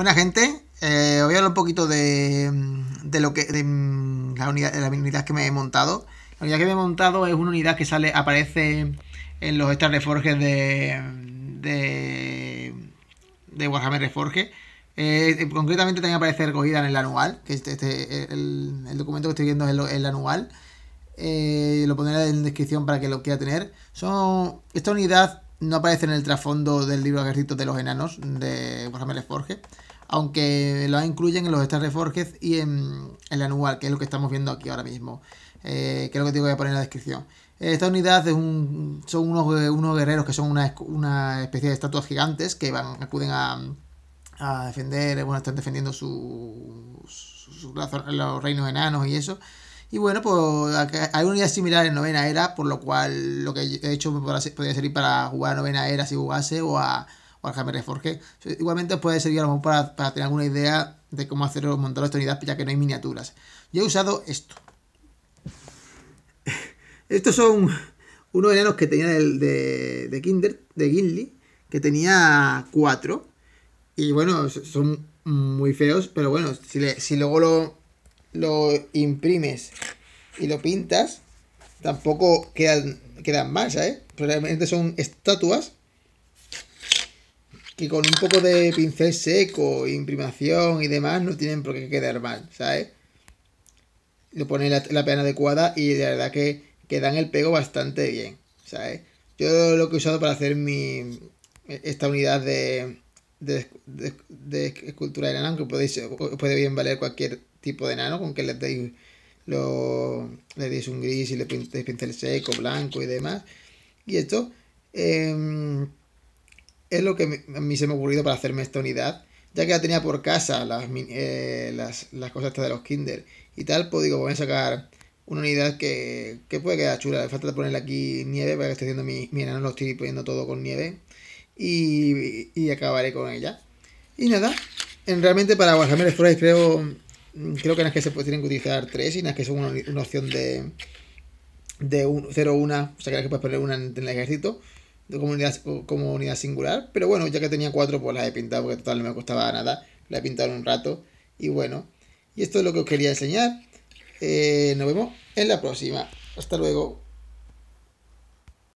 Buena gente, eh, voy a hablar un poquito de, mm, de lo que mm, la, unidad, la que me he montado. La unidad que me he montado es una unidad que sale aparece en los extra reforges de, mm, de, de Warhammer Reforge. Eh, eh, concretamente también aparece recogida en el anual, que este, este el, documento que estoy viendo es el, anual. Eh, lo pondré en la descripción para que lo quiera tener. Son, esta unidad no aparece en el trasfondo del libro Ejército de los Enanos de Warhammer Forges, aunque lo incluyen en los de Forges y en, el anual, que es lo que estamos viendo aquí ahora mismo, eh, creo que es lo que que poner en la descripción. Esta unidad es un, son unos, guerreros que son una, especie de estatuas gigantes que van, acuden a, a defender, bueno, están defendiendo su, los reinos enanos y eso. Y bueno, pues hay unidades similares similar en novena era, por lo cual lo que he hecho podría, servir para jugar a novena era si jugase o a, o al Hammer Reforge. Igualmente puede servir a lo mejor para, tener alguna idea de cómo hacer montar las unidades, ya que no hay miniaturas. Yo he usado esto. Estos son unos enanos que tenía de, de, de Kinder, de Gimli, que tenía cuatro. Y bueno, son muy feos, pero bueno, si luego lo, lo imprimes y lo pintas, tampoco quedan, quedan mal, ¿sabes? ¿eh? Probablemente son estatuas que con un poco de pincel seco, imprimación y demás no tienen por qué quedar mal, ¿sabes? Lo pones la, pena adecuada y de verdad que, Quedan el pego bastante bien, ¿sabes? Yo lo que he usado para hacer mi, esta unidad de, de, escultura de enano, que puede, puede, bien valer cualquier tipo de enano, con que le deis, le deis un gris y le pintéis pincel seco, blanco y demás. Y esto em, es lo que a mí se me ha ocurrido para hacerme esta unidad. Ya que ya tenía por casa eh, las, las, cosas estas de los Kinder y tal, pues digo, voy a sacar una unidad que, que puede quedar chula. Le falta ponerle aquí nieve para que esté haciendo mi, mi enano, lo estoy poniendo todo con nieve y, acabaré con ella. Y nada, en, realmente para Warhammer Explorer creo, creo que en las que se tienen que utilizar tres y en las que son una, opción de, de 0-1, o sea que que puedes poner una en, el ejército como unidad, como unidad singular. Pero bueno, ya que tenía cuatro, pues las he pintado porque total no me costaba nada. La he pintado en un rato. Y bueno, y esto es lo que os quería enseñar. Eh, nos vemos en la próxima. Hasta luego.